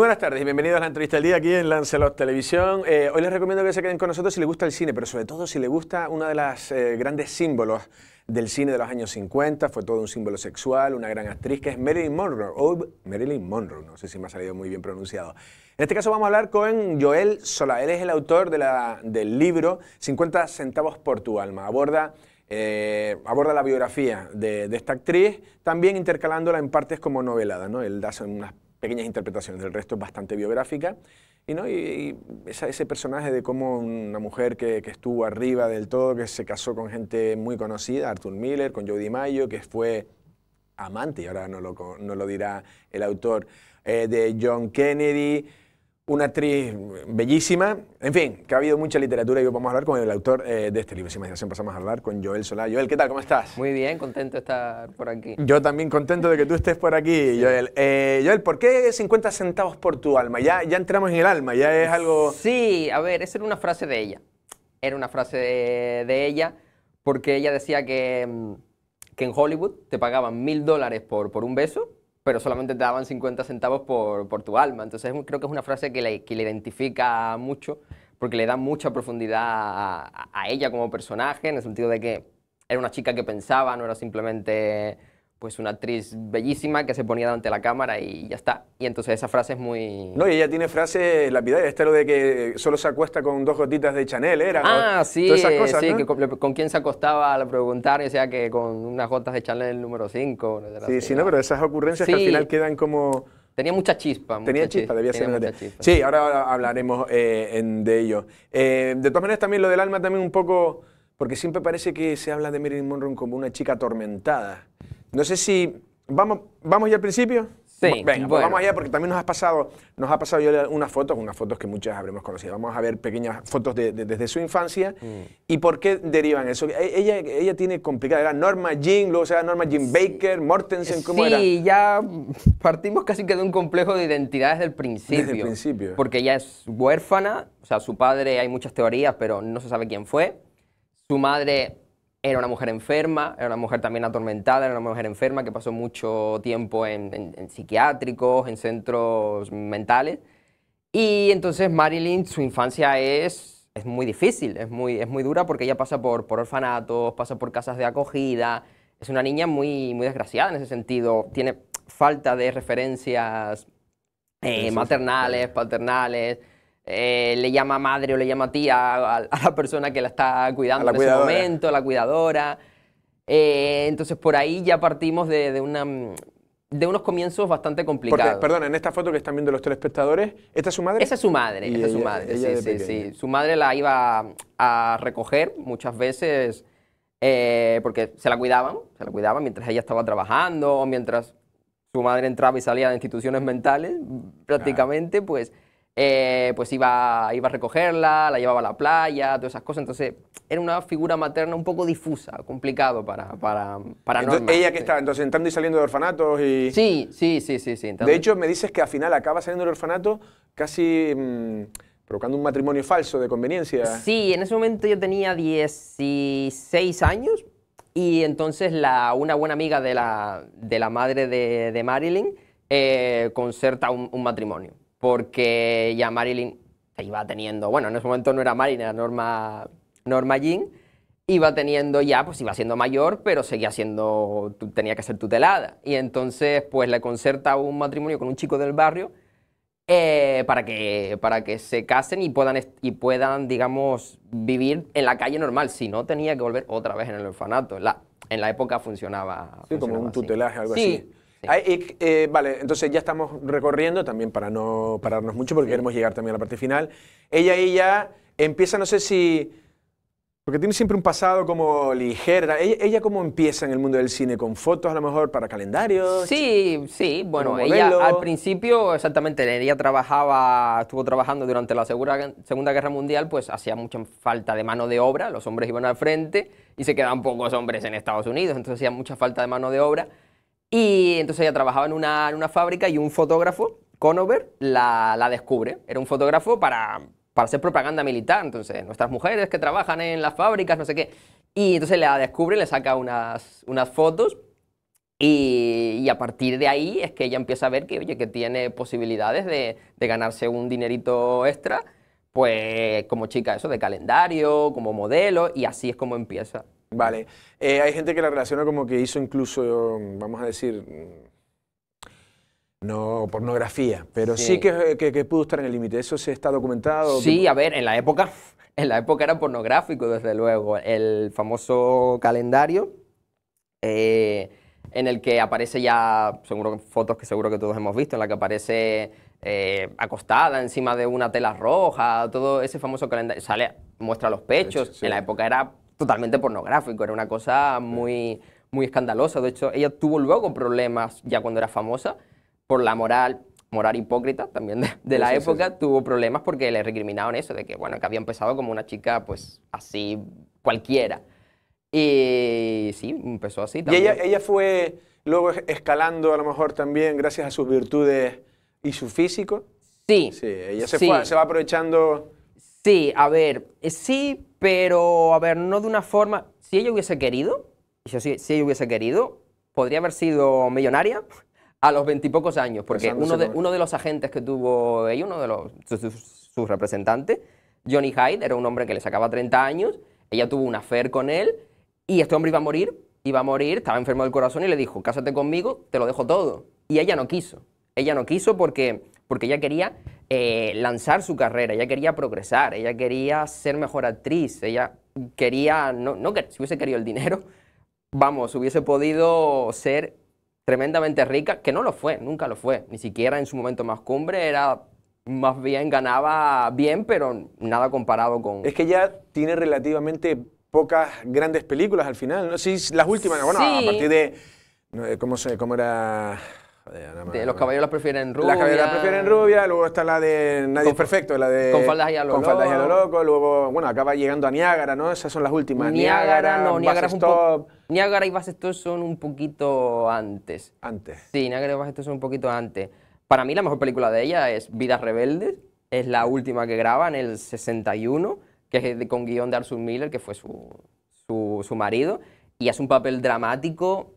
buenas tardes y bienvenidos a la entrevista del día aquí en Lancelot Televisión. Eh, hoy les recomiendo que se queden con nosotros si les gusta el cine, pero sobre todo si les gusta uno de los eh, grandes símbolos del cine de los años 50, fue todo un símbolo sexual, una gran actriz que es Marilyn Monroe, o Marilyn Monroe, no sé si me ha salido muy bien pronunciado. En este caso vamos a hablar con Joel Sola, él es el autor de la, del libro 50 centavos por tu alma, aborda eh, aborda la biografía de, esta actriz, también intercalándola en partes como novelada, ¿no? Él da unas pequeñas interpretaciones, del resto es bastante biográfica. Y, ¿no? y, ese personaje de cómo una mujer que, estuvo arriba del todo, que se casó con gente muy conocida, Arthur Miller, con Jodie Mayo, que fue amante, y ahora no lo, dirá el autor, eh, de John Kennedy, una actriz bellísima, en fin, que ha habido mucha literatura y hoy vamos a hablar con el autor eh, de este libro, sin imaginación pasamos a hablar con Joel Solá. Joel, ¿qué tal? ¿Cómo estás? Muy bien, contento de estar por aquí. Yo también contento de que tú estés por aquí, Joel. Eh, Joel, ¿por qué 50 centavos por tu alma? Ya, ya entramos en el alma, ya es algo... Sí, a ver, esa era una frase de ella, era una frase de, de ella, porque ella decía que, mm, que en Hollywood te pagaban mil dólares por, por un beso pero solamente te daban 50 centavos por, por tu alma. Entonces creo que es una frase que le, que le identifica mucho, porque le da mucha profundidad a, ella como personaje, en el sentido de que era una chica que pensaba, no era simplemente pues una actriz bellísima que se ponía delante de la cámara y ya está. Y entonces esa frase es muy... No, y ella tiene frases lapidarias, está lo de que solo se acuesta con dos gotitas de Chanel, era. Ah, sí, sí, con, quién se acostaba al preguntar, o sea, que con unas gotas de Chanel número 5. Sí, sí, no, pero esas ocurrencias al final quedan como... Tenía mucha chispa. Mucha tenía chispa, debía ser. Mucha chispa. Sí, ahora hablaremos eh, de ello. Eh, de todas maneras, también lo del alma también un poco... Porque siempre parece que se habla de Marilyn Monroe como una chica atormentada. No sé si. ¿Vamos, vamos ya al principio? Sí. Venga, pues vamos allá porque también nos ha pasado, nos ha pasado yo unas fotos, unas fotos que muchas habremos conocido. Vamos a ver pequeñas fotos desde su infancia mm. y por qué derivan eso. E, ella, ella tiene complicada, era Norma Jean, luego se sea, Norma Jean Baker, Mortensen, ¿cómo era? Sí, ya partimos casi que de un complejo de identidades del principio. Desde principio. Porque ella es huérfana, o sea, su padre, hay muchas teorías, pero no se sabe quién fue. Su madre era una mujer enferma, era una mujer también atormentada, era una mujer enferma que pasó mucho tiempo en, psiquiátricos, en centros mentales. Y entonces Marilyn, su infancia es, muy difícil, es muy, dura porque ella pasa por, por orfanatos, pasa por casas de acogida. Es una niña muy, muy desgraciada en ese sentido. Tiene falta de referencias eh, maternales, paternales. Eh, le llama madre o le llama tía a, la persona que la está cuidando en ese momento, a la cuidadora. Eh, entonces por ahí ya partimos de, de, una, de unos comienzos bastante complicados. Porque, perdón, en esta foto que están viendo los telespectadores, ¿esta es su madre? Esa es su madre, esa es su madre, sí, sí, sí. Su madre la iba a recoger muchas veces eh, porque se la cuidaban, se la cuidaban mientras ella estaba trabajando o mientras su madre entraba y salía de instituciones mentales prácticamente, pues eh, pues iba, iba a recogerla, la llevaba a la playa, todas esas cosas. Entonces, era una figura materna un poco difusa, complicado para, para, para Ella que estaba entonces entrando y saliendo de orfanatos y... Sí, sí, sí, sí. sí De hecho, me dices que al final acaba saliendo del orfanato casi... Mm, provocando un matrimonio falso de conveniencia. Sí, en ese momento yo tenía 16 años y entonces la, una buena amiga de la, de la madre de, Marilyn eh, concerta un matrimonio porque ya Marilyn iba teniendo, bueno, en ese momento no era Marilyn, era Norma, Norma Jean, iba teniendo ya, pues iba siendo mayor, pero seguía siendo, tenía que ser tutelada. Y entonces, pues le concerta un matrimonio con un chico del barrio eh, para, que, para que se casen y puedan, y puedan, digamos, vivir en la calle normal. Si no, tenía que volver otra vez en el orfanato. La, en la época funcionaba. Sí, como un tutelaje, algo sí. así. Eh, vale, entonces ya estamos recorriendo también para no pararnos mucho porque queremos llegar también a la parte final. Ella ahí ya empieza, no sé si... Porque tiene siempre un pasado como ligera. ¿Ella, cómo empieza en el mundo del cine? ¿Con fotos a lo mejor para calendarios? Sí, sí. Bueno, ella al principio, exactamente, ella trabajaba, estuvo trabajando durante la Segunda Guerra Mundial, pues hacía mucha falta de mano de obra, los hombres iban al frente y se quedaban pocos hombres en Estados Unidos, entonces hacía mucha falta de mano de obra y entonces ella trabajaba en una, una fábrica y un fotógrafo, Conover, la, la descubre. Era un fotógrafo para, para hacer propaganda militar, entonces nuestras mujeres que trabajan en las fábricas, no sé qué. Y entonces la descubre, le saca unas, unas fotos y, y, a partir de ahí es que ella empieza a ver que, oye, que tiene posibilidades de, de, ganarse un dinerito extra, pues como chica eso, de calendario, como modelo, y así es como empieza. Vale. Eh, hay gente que la relaciona como que hizo incluso, vamos a decir, no pornografía, pero sí, que, pudo estar en el límite. ¿Eso se está documentado? Sí, a ver, en la época, en la época era pornográfico, desde luego. El famoso calendario. Eh, en el que aparece ya, seguro fotos que seguro que todos hemos visto, en la que aparece eh, acostada encima de una tela roja, todo ese famoso calendario, sale, muestra los pechos, en la época era totalmente pornográfico, era una cosa muy, muy escandalosa. De hecho, ella tuvo luego problemas ya cuando era famosa por la moral moral hipócrita también de, la época, tuvo problemas porque le recriminaron eso, de que, bueno, que había empezado como una chica, pues, así, cualquiera. Y sí, empezó así también. Y ella, ella fue luego escalando a lo mejor también gracias a sus virtudes y su físico. Sí. Sí, ella se, fue, se va aprovechando... Sí, a ver, eh, sí, pero, a ver, no de una forma... Si ella hubiese querido, si, ella hubiese querido, podría haber sido millonaria a los veintipocos años, porque uno de, los agentes que tuvo ella, uno de los, sus, representantes, Johnny Hyde, era un hombre que le sacaba 30 años, ella tuvo una affair con él, y este hombre iba a morir, iba a morir, estaba enfermo del corazón, y le dijo, cásate conmigo, te lo dejo todo. Y ella no quiso, ella no quiso porque porque ella quería eh, lanzar su carrera, ella quería progresar, ella quería ser mejor actriz, ella quería, no, no que si hubiese querido el dinero, vamos, hubiese podido ser tremendamente rica, que no lo fue, nunca lo fue, ni siquiera en su momento más cumbre, era más bien ganaba bien, pero nada comparado con... Es que ella tiene relativamente pocas grandes películas al final, ¿no? si las últimas, bueno, a partir de... Eh, ¿Cómo, se, ¿Cómo era? de los caballeros las prefieren rubia. Las caballos las prefieren rubia, luego está la de Nadie es Perfecto, la de... Con faldas y a lo con loco. Faldas y a luego, bueno, acaba llegando a Niágara, ¿no? Esas son las últimas. Niágara, no, Niágara es un y Bastos son un poquito antes. Antes. Sí, Niágara y Bastos son un poquito antes. Para mí la mejor película de ella es Vidas Rebeldes, es la última que graba en el 61, que es con guión de Arthur Miller, que fue su, su, su marido, y hace un papel dramático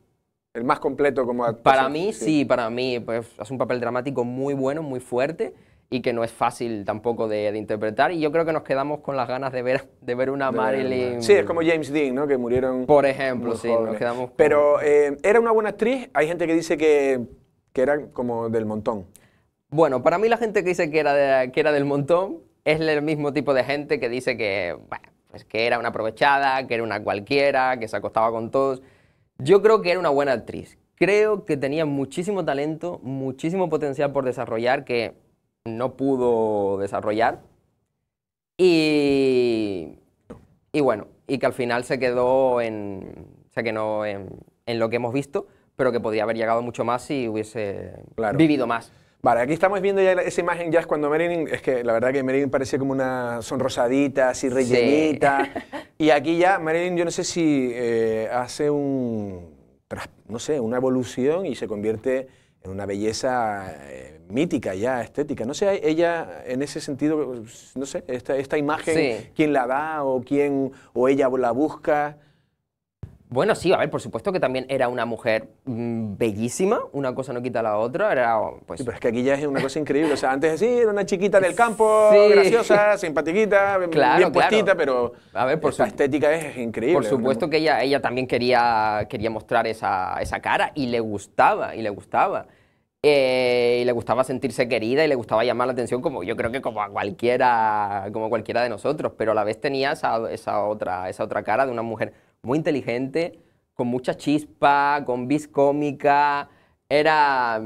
el más completo como actor. Para mí, sí. para mí. Pues, hace un papel dramático muy bueno, muy fuerte y que no es fácil tampoco de, interpretar. Y yo creo que nos quedamos con las ganas de ver, de ver una Marilyn. Sí, es como James Dean, ¿no? Que murieron. Por ejemplo, sí, nos quedamos. Pero eh, era una buena actriz. Hay gente que dice que, que era como del montón. Bueno, para mí la gente que dice que era, que era del montón es el mismo tipo de gente que dice que, pues que era una aprovechada, que era una cualquiera, que se acostaba con todos. Yo creo que era una buena actriz. Creo que tenía muchísimo talento, muchísimo potencial por desarrollar que no pudo desarrollar. Y, y bueno, y que al final se quedó en, en, en lo que hemos visto, pero que podría haber llegado mucho más si hubiese vivido más. Vale, aquí estamos viendo ya esa imagen, ya es cuando Marilyn, es que la verdad que Marilyn parecía como una sonrosadita, así rellenita. Y aquí ya Marilyn, yo no sé si eh, hace un, no sé, una evolución y se convierte en una belleza eh, mítica ya, estética. No sé, ella en ese sentido, no sé, esta, imagen, ¿quién la da o quién, o ella la busca? Bueno, sí, a ver, por supuesto que también era una mujer mm, bellísima, una cosa no quita la otra, era pues... pero es que aquí ya es una cosa increíble, o sea, antes sí, era una chiquita del campo, graciosa, simpatiquita, bien puestita, pero a ver, por su... estética es increíble. Por supuesto que ella, ella también quería, quería mostrar esa, cara y le gustaba, y le gustaba. Eh, y le gustaba sentirse querida y le gustaba llamar la atención como yo creo que como a cualquiera como cualquiera de nosotros pero a la vez tenía esa otra esa otra cara de una mujer muy inteligente, con mucha chispa, con vis cómica, era,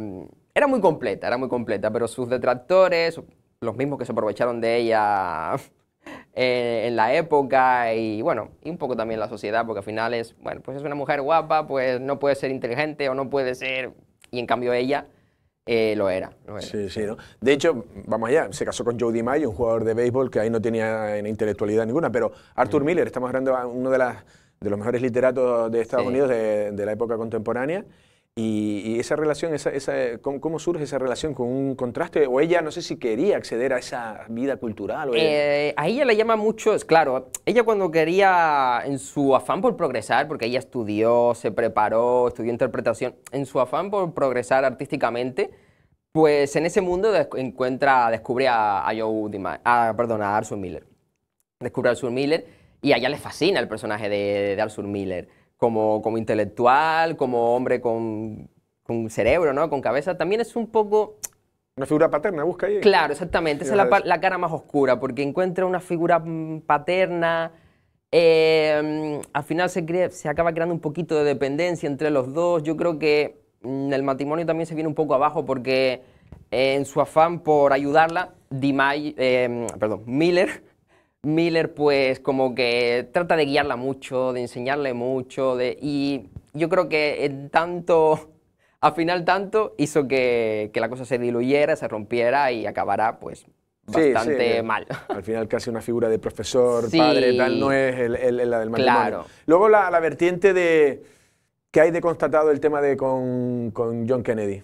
era muy completa, era muy completa, pero sus detractores, los mismos que se aprovecharon de ella eh, en la época y bueno, y un poco también la sociedad, porque al final es, bueno, pues es una mujer guapa, pues no puede ser inteligente o no puede ser, y en cambio ella eh, lo, era, Sí, sí, ¿no? De hecho, vamos allá, se casó con Jody mayo un jugador de béisbol que ahí no tenía eh, intelectualidad ninguna, pero Arthur mm. Miller, estamos hablando de una de las de los mejores literatos de Estados Unidos de, la época contemporánea. Y, esa relación, ¿cómo, surge esa relación con un contraste? O ella, no sé si quería acceder a esa vida cultural. Eh, a ella le llama mucho, es claro, ella cuando quería, en su afán por progresar, porque ella estudió, se preparó, estudió interpretación, en su afán por progresar artísticamente, pues en ese mundo encuentra, descubre a, Joe ah, perdón, a Arthur Miller. Descubre a Arthur Miller y a ella le fascina el personaje de, de Arthur Miller, como, como intelectual, como hombre con, con cerebro, ¿no? Con cabeza. También es un poco... Una figura paterna, busca ahí. Claro, exactamente. Esa es la, cara más oscura, porque encuentra una figura mm, paterna. Em, al final se, se acaba creando un poquito de dependencia entre los dos. Yo creo que en mm, el matrimonio también se viene un poco abajo porque eh, en su afán por ayudarla, Dimay, em, perdón, Miller Miller pues como que trata de guiarla mucho, de enseñarle mucho, y yo creo que en tanto, al final tanto, hizo que, la cosa se diluyera, se rompiera y acabara pues bastante mal. Al final casi una figura de profesor, padre, tal, no es la del matrimonio. Claro. Luego la, vertiente de que hay de constatado el tema de con, con John Kennedy.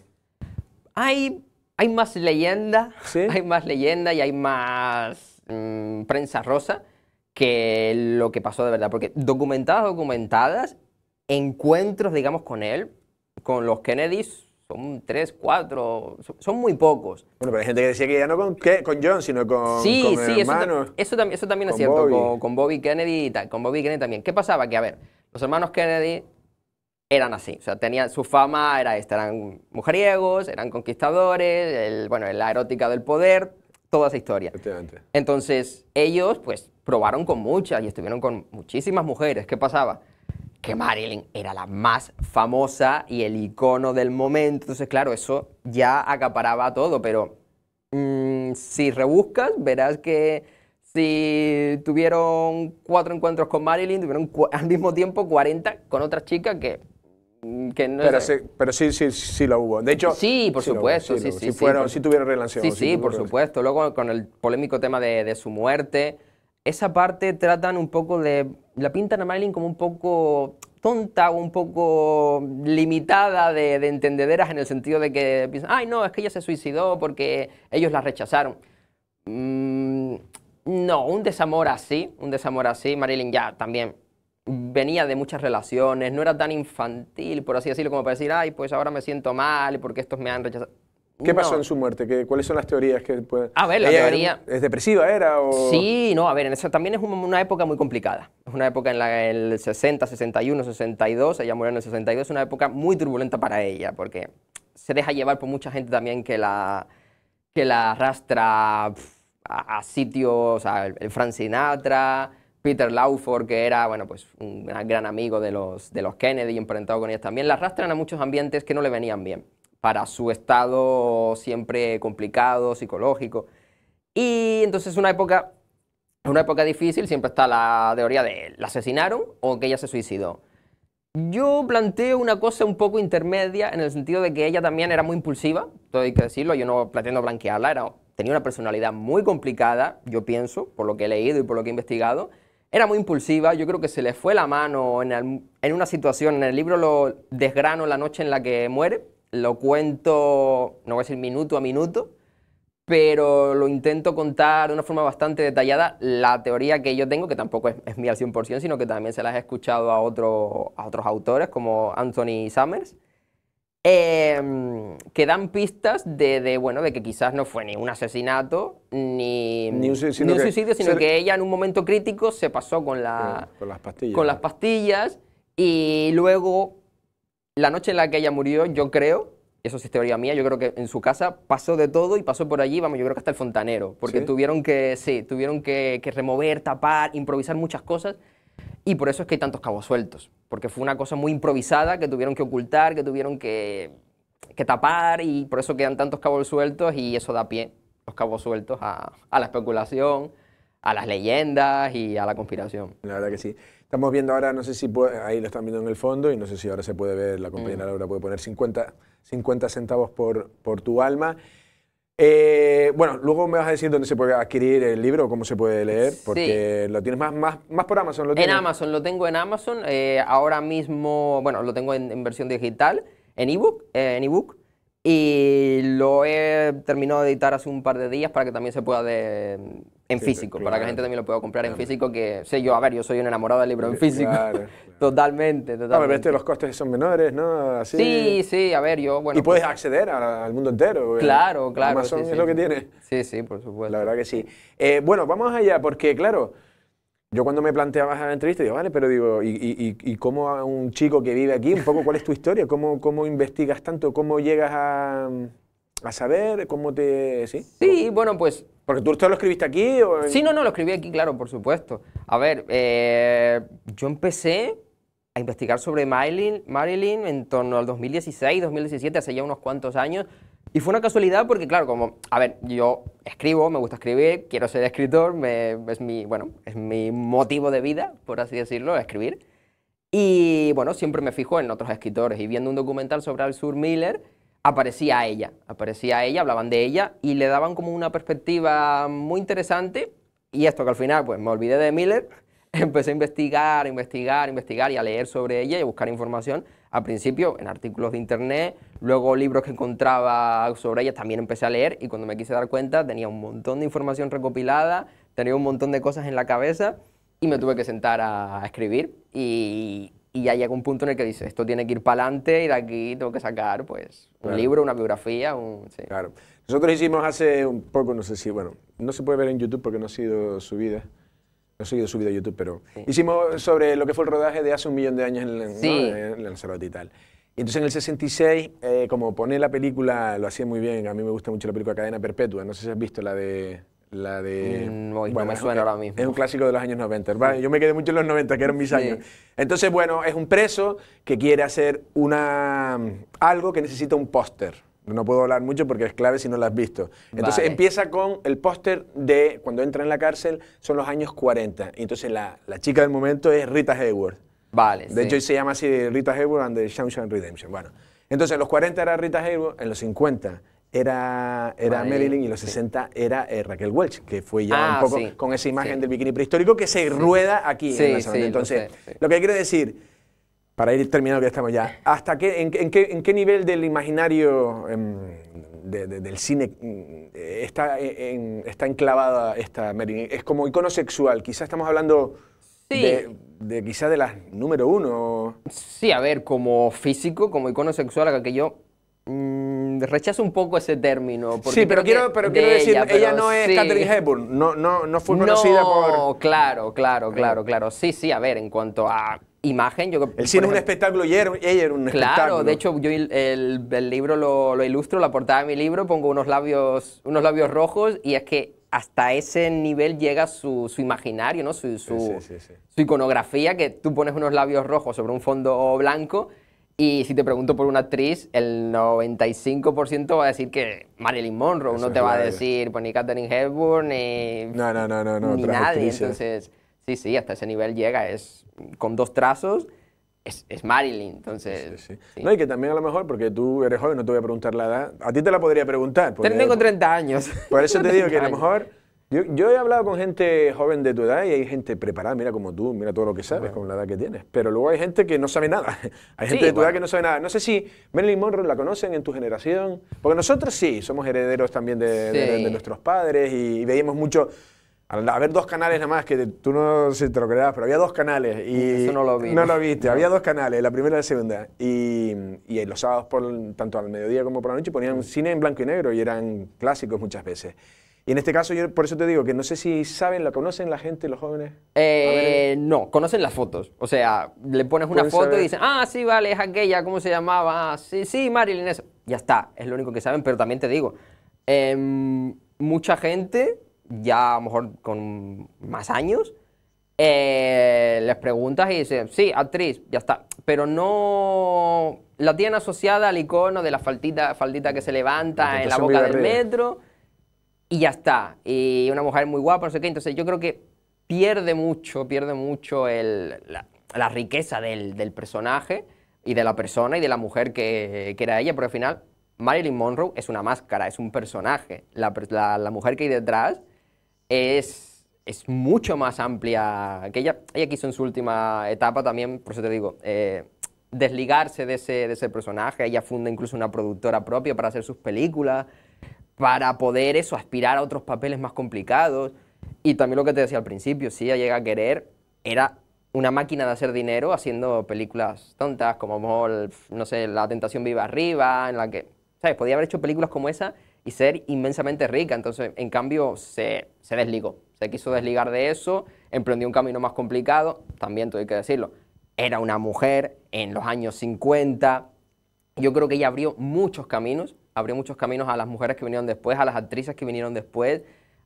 Hay, hay más leyenda, hay más leyenda y hay más Mm, prensa rosa que lo que pasó de verdad. Porque documentadas, documentadas, encuentros, digamos, con él, con los Kennedys, son tres, cuatro, son muy pocos. Bueno, pero hay gente que decía que ya no con, John, sino con, sí, con sí, Eso, también, eso también es cierto, Con, con, Bobby Kennedy y tal, con Bobby Kennedy también. ¿Qué pasaba? Que, a ver, los hermanos Kennedy eran así, o sea, tenían, su fama era esta, eran mujeriegos, eran conquistadores, bueno, la erótica del poder, toda esa historia. Entonces, ellos pues probaron con muchas y estuvieron con muchísimas mujeres. ¿Qué pasaba? Que Marilyn era la más famosa y el icono del momento. Entonces, claro, eso ya acaparaba todo, pero mm, si rebuscas, verás que si tuvieron cuatro encuentros con Marilyn, tuvieron al mismo tiempo 40 con otras chicas que pero, sí, pero sí, sí, sí lo hubo. De hecho... Sí, por supuesto, Si sí, sí, sí, fueron, tuvieron relación. Sí, sí, por supuesto. Luego con el polémico tema de, su muerte, esa parte tratan un poco de... La pintan a Marilyn como un poco tonta o un poco limitada de, de entendederas en el sentido de que piensan, ay, no, es que ella se suicidó porque ellos la rechazaron. Mm, no, un desamor así, un desamor así, Marilyn ya también venía de muchas relaciones, no era tan infantil, por así decirlo, como para decir, ay, pues ahora me siento mal porque estos me han rechazado. ¿Qué pasó en su muerte? ¿Qué, ¿Cuáles son las teorías que pueden...? A ah, ver, la teoría... ¿Es depresiva era o...? Sí, no, a ver, eso, también es una época muy complicada. Es una época en la el 60, 61, 62, ella murió en el 62, es una época muy turbulenta para ella, porque se deja llevar por mucha gente también que la, que la arrastra a, sitios, o sea, el, el Sinatra Peter Lawford, que era bueno, pues, un gran amigo de los, de los Kennedy, emparentado con ellos también, la arrastran a muchos ambientes que no le venían bien, para su estado siempre complicado, psicológico. Y entonces una época, una época difícil, siempre está la teoría de la asesinaron o que ella se suicidó. Yo planteo una cosa un poco intermedia en el sentido de que ella también era muy impulsiva, todo hay que decirlo, yo no pretendo blanquearla, era, tenía una personalidad muy complicada, yo pienso, por lo que he leído y por lo que he investigado, era muy impulsiva, yo creo que se le fue la mano en, en una situación, en el libro lo desgrano la noche en la que muere, lo cuento, no voy a decir minuto a minuto, pero lo intento contar de una forma bastante detallada la teoría que yo tengo, que tampoco es, es mía al 100%, sino que también se las he escuchado a, otro, a otros autores como Anthony Summers eh, que dan pistas de, bueno, de que quizás no fue ni un asesinato, ni, un suicidio, sino que ella en un momento crítico se pasó con, la, con, las pastillas. y luego la noche en la que ella murió, yo creo, eso es teoría mía, yo creo que en su casa pasó de todo y pasó por allí, vamos, yo creo que hasta el fontanero, porque tuvieron que, sí, tuvieron que remover, tapar, improvisar muchas cosas y por eso es que hay tantos cabos sueltos porque fue una cosa muy improvisada que tuvieron que ocultar, que tuvieron que, tapar y por eso quedan tantos cabos sueltos y eso da pie, los cabos sueltos, a, la especulación, a las leyendas y a la conspiración. La verdad que sí. Estamos viendo ahora, no sé si ahí lo están viendo en el fondo y no sé si ahora se puede ver, la compañera mm. Laura puede poner 50, 50 centavos por, por tu alma. Eh, bueno, luego me vas a decir dónde se puede adquirir el libro, cómo se puede leer, porque lo tienes más, más, por Amazon. ¿lo En Amazon, lo tengo en Amazon. Eh, ahora mismo, bueno, lo tengo en, versión digital, en ebook, eh, en ebook. Y lo he terminado de editar hace un par de días para que también se pueda en físico, para que la gente también lo pueda comprar en físico, que sé yo, a ver, yo soy un enamorado del libro en físico. totalmente, totalmente. A los costes son menores, ¿no? Sí, sí, a ver, yo, bueno. Y puedes pues acceder al mundo entero. Claro, claro. Amazon sí, es lo que tiene. Sí, sí, por supuesto. La verdad que sí. Eh, bueno, vamos allá, porque claro, yo cuando me planteaba la entrevista, digo, vale, pero digo, ¿y, cómo a un chico que vive aquí, un poco cuál es tu historia? ¿Cómo, cómo investigas tanto? ¿Cómo llegas a, a saber cómo te. Sí, sí bueno, pues. Porque tú esto lo escribiste aquí. Sí, no, no, lo escribí aquí, claro, por supuesto. A ver, eh, yo empecé a investigar sobre Marilyn, Marilyn en torno al 2016, 2017, hace ya unos cuantos años. Y fue una casualidad porque, claro, como, a ver, yo escribo, me gusta escribir, quiero ser escritor, es mi, bueno, es mi motivo de vida, por así decirlo, escribir. Y bueno, siempre me fijo en otros escritores y viendo un documental sobre Al Sur Miller, aparecía ella, aparecía ella, hablaban de ella y le daban como una perspectiva muy interesante y esto que al final pues me olvidé de Miller, empecé a investigar, investigar, investigar y a leer sobre ella y buscar información. Al principio en artículos de internet, luego libros que encontraba sobre ella también empecé a leer y cuando me quise dar cuenta tenía un montón de información recopilada, tenía un montón de cosas en la cabeza y me tuve que sentar a escribir y y ya llega un punto en el que dices, esto tiene que ir para adelante y de aquí tengo que sacar pues un libro, una biografía, un... Claro. Nosotros hicimos hace un poco, no sé si, bueno, no se puede ver en YouTube porque no ha sido subida. No ha sido subida a YouTube, pero hicimos sobre lo que fue el rodaje de hace un millón de años en, sí. ¿no? Lanzarote y tal. Y entonces en el 66, eh, como pone la película, lo hacía muy bien, a mí me gusta mucho la película Cadena Perpetua, no sé si has visto la de... La de. Mm, bueno, no me suena es, ahora mismo. Es un clásico de los años 90. ¿vale? Yo me quedé mucho en los 90, que eran mis años. Entonces, bueno, es un preso que quiere hacer una, algo que necesita un póster. No puedo hablar mucho porque es clave si no lo has visto. Entonces empieza con el póster de cuando entra en la cárcel, son los años 40. Y entonces la, la chica del momento es Rita Hayworth. Vale. De hecho hecho, se llama así Rita Hayworth and the Shawshank Redemption. Bueno, entonces en los 40 era Rita Hayworth, en los 50 era, era Marilyn y los 60 era eh, Raquel Welch, que fue ya ah, un poco con esa imagen del bikini prehistórico que se rueda aquí en la zona. Entonces, lo, que quiero decir, para ir terminando que estamos ya, ¿hasta qué, en, qué, en qué nivel del imaginario em, del cine mm, está, eh, en, está enclavada esta Marilyn? Es como icono sexual, quizás estamos hablando... De, de quizás de las número uno. Sí, a ver, como físico, como icono sexual, que yo mm, rechazo un poco ese término. Sí, pero quiero, decir, ella, no es Catherine Hepburn, no, fue conocida no, por... claro, claro, claro, claro. Sí, sí, a ver, en cuanto a imagen. Yo, el cine es un espectáculo y ella era un espectáculo. Claro, de hecho yo el, libro lo, ilustro, la portada de mi libro, pongo unos labios, unos labios rojos y es que hasta ese nivel llega su, imaginario, Su, su iconografía, que tú pones unos labios rojos sobre un fondo blanco y si te pregunto por una actriz, el 95% va a decir que Marilyn Monroe. Uno te va a decir pues, ni Katherine Hepburn, ni. No, no, no, no, no nadie. Entonces, sí, sí, hasta ese nivel llega. Es con dos trazos. Es, es Marilyn, entonces... No, y que también a lo mejor, porque tú eres joven, no te voy a preguntar la edad. A ti te la podría preguntar. Tengo 30 años. Por eso te digo que a lo mejor yo, he hablado con gente joven de tu edad y hay gente preparada, mira como tú, mira todo lo que sabes con la edad que tienes. Pero luego hay gente que no sabe nada. Hay gente de tu edad que no sabe nada. No sé si Marilyn Monroe la conocen en tu generación. Porque nosotros sí, somos herederos también de, nuestros padres y, veíamos mucho al haber dos canales nada más, que tú no te lo creas, pero había dos canales. y Eso no lo vi. No lo viste, había dos canales, la primera y la segunda. Y, y, los sábados, por, tanto al mediodía como por la noche, ponían cine en blanco y negro y eran clásicos muchas veces. Y en este caso, yo por eso te digo que no sé si saben, la conocen la gente, los jóvenes. Eh, no, conocen las fotos. O sea, le pones una foto y dicen, ah, sí, vale, es aquella, ¿cómo se llamaba? Ah, sí, sí, Marilyn, eso. Ya está, es lo único que saben, pero también te digo, em, mucha gente, ya a lo mejor con más años, eh, les preguntas y dicen, sí, actriz, ya está. Pero no la tienen asociada al icono de la faldita, faldita que se levanta en la boca del metro y ya está. Y una mujer muy guapa, no sé qué. Entonces yo creo que pierde mucho, pierde mucho la, riqueza del, personaje y de la persona y de la mujer que, era ella, porque al final Marilyn Monroe es una máscara, es un personaje. La, mujer que hay detrás es, es mucho más amplia que ella. Ella quiso en su última etapa también, por eso te digo, eh, desligarse de ese, de ese personaje. Ella funda incluso una productora propia para hacer sus películas para poder eso, aspirar a otros papeles más complicados. Y también lo que te decía al principio, si ella llega a querer, era una máquina de hacer dinero haciendo películas tontas, como no sé, La Tentación Viva Arriba, en la que, ¿sabes? Podía haber hecho películas como esa y ser inmensamente rica. Entonces, en cambio, se, se desligó. Se quiso desligar de eso, emprendió un camino más complicado, también tuve que decirlo. Era una mujer en los años 50. Yo creo que ella abrió muchos caminos abrió muchos caminos a las mujeres que vinieron después, a las actrices que vinieron después,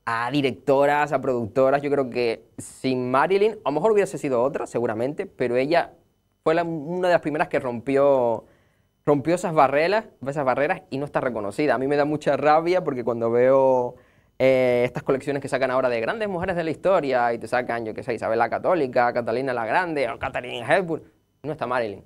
a directoras, a productoras. Yo creo que sin Marilyn, a lo mejor hubiese sido otra, seguramente, pero ella fue una de las primeras que rompió, rompió esas, barreras, esas barreras y no está reconocida. A mí me da mucha rabia porque cuando veo eh, estas colecciones que sacan ahora de grandes mujeres de la historia y te sacan, yo qué sé, Isabel la Católica, Catalina la Grande o Catalina Hepburn, no está Marilyn.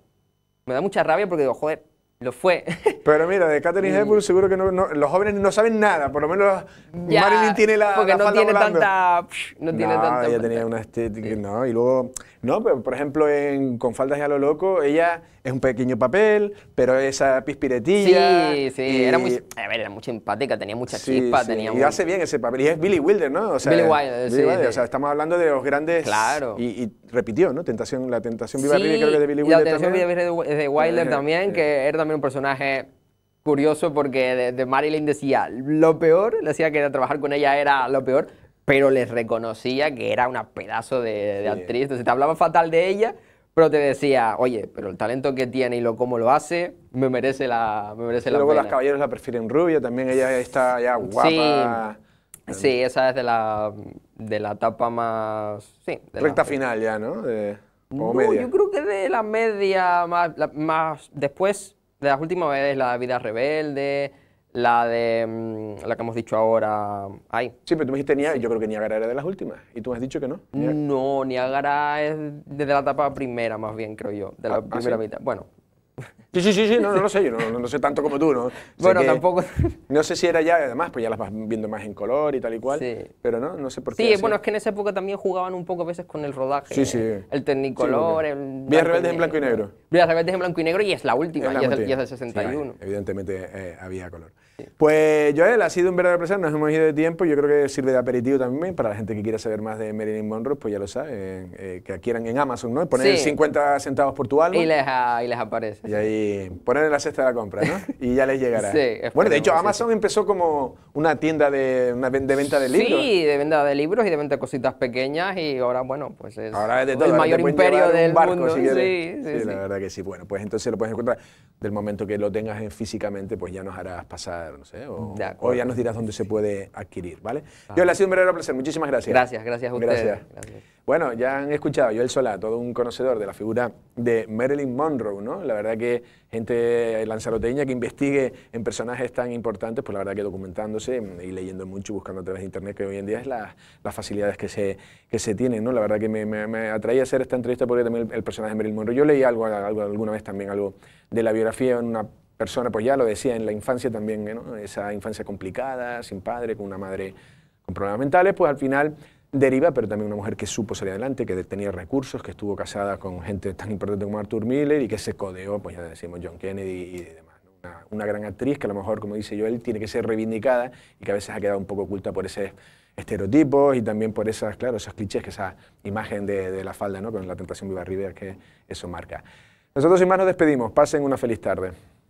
Me da mucha rabia porque digo, joder, lo fue. Pero mira, de Catherine Hepburn seguro que no, los jóvenes no saben nada. Por lo menos Marilyn tiene la. Porque no, tiene Tanta, no, tiene tanta. No Ella tenía una estética. No, y luego ¿no? Por ejemplo, en Con faldas y a lo loco, ella es un pequeño papel, pero esa pispiretilla... Sí, sí, era muy... era muy simpática, tenía mucha chispa, Y hace bien ese papel, y es Billy Wilder, ¿no? Billy Wilder, sí, estamos hablando de los grandes... Claro. Y, repitió, ¿no? Tentación, la Tentación Viva creo que de Billy Wilder La Tentación Viva de Wilder también, que era también un personaje curioso porque de, Marilyn decía, lo peor, le decía que trabajar con ella era lo peor, pero les reconocía que era una pedazo de, de sí. actriz. te hablaba fatal de ella, pero te decía, oye, pero el talento que tiene y lo cómo lo hace, me merece la, me luego las caballeros la prefieren rubia, también ella está ya guapa. Sí, esa es de la, de la etapa más... Sí, de Recta final ya, ¿no? De, media. yo creo que de la media más, más después de las últimas veces, la vida rebelde, la de mm, la que hemos dicho ahora, hay. Sí, pero tú me dijiste Niagara, y yo creo que Niagara era de las últimas, y tú has dicho que no. No, Niagara es desde la etapa primera, más bien, creo yo, de la ah, ah, primera mitad. Bueno, Sí, sí, sí, sí no, no lo sé, yo no, no, sé tanto como tú, ¿no? bueno, tampoco. No sé si era ya, además, pues ya las vas viendo más en color y tal y cual, sí. pero no, no sé por qué. Sí, bueno, es que en esa época también jugaban un poco a veces con el rodaje. Sí, sí. El tecnicolor, el. Rebeldes en blanco y negro. Vías Rebeldes en blanco y negro y es la última, ya la Es el, 61. Evidentemente eh, había color. Pues Joel, ha sido un verdadero placer, nos hemos ido de tiempo, yo creo que sirve de aperitivo también para la gente que quiera saber más de Marilyn Monroe, pues ya lo saben eh, que adquieran en Amazon, ¿no? poner 50 centavos por tu álbum. Y les, ah, les aparece. Y ahí poner en la cesta de la compra, ¿no? y ya les llegará. bueno, de hecho Amazon empezó como una tienda de, venta de libros. Sí, de venta de libros y de venta de cositas pequeñas y ahora, bueno, pues es, ahora el mayor imperio del mundo. sí, sí, sí, la verdad que sí. Bueno, pues entonces lo puedes encontrar. Del momento que lo tengas físicamente, pues ya nos harás pasar o, ya nos dirás dónde se puede adquirir, ¿vale? Yo le ha sido un verdadero placer. Muchísimas gracias. Gracias, gracias a ustedes. Gracias. Bueno, ya han escuchado yo el Solá, todo un conocedor de la figura de Marilyn Monroe, ¿no? La verdad que gente lanzaroteña que investigue en personajes tan importantes, pues la verdad que documentándose y leyendo mucho, buscando a través de internet, que hoy en día es la, las facilidades que se, que se tienen, ¿no? La verdad que me, me, atraía hacer esta entrevista porque también el, personaje de Marilyn Monroe, yo leí algo, algo alguna vez también, algo de la biografía en una persona, pues ya lo decía, en la infancia también, esa infancia complicada, sin padre, con una madre con problemas mentales, pues al final deriva, pero también una mujer que supo salir adelante, que tenía recursos, que estuvo casada con gente tan importante como Arthur Miller y que se codeó, pues ya decimos, John Kennedy y demás. Una, gran actriz que a lo mejor, como dice Joel, tiene que ser reivindicada y que a veces ha quedado un poco oculta por ese estereotipos y también por esas, claro, esos clichés, que esa imagen de, de la falda, ¿no? Con la tentación viva arriba que eso marca. Nosotros sin más nos despedimos. Pasen una feliz tarde.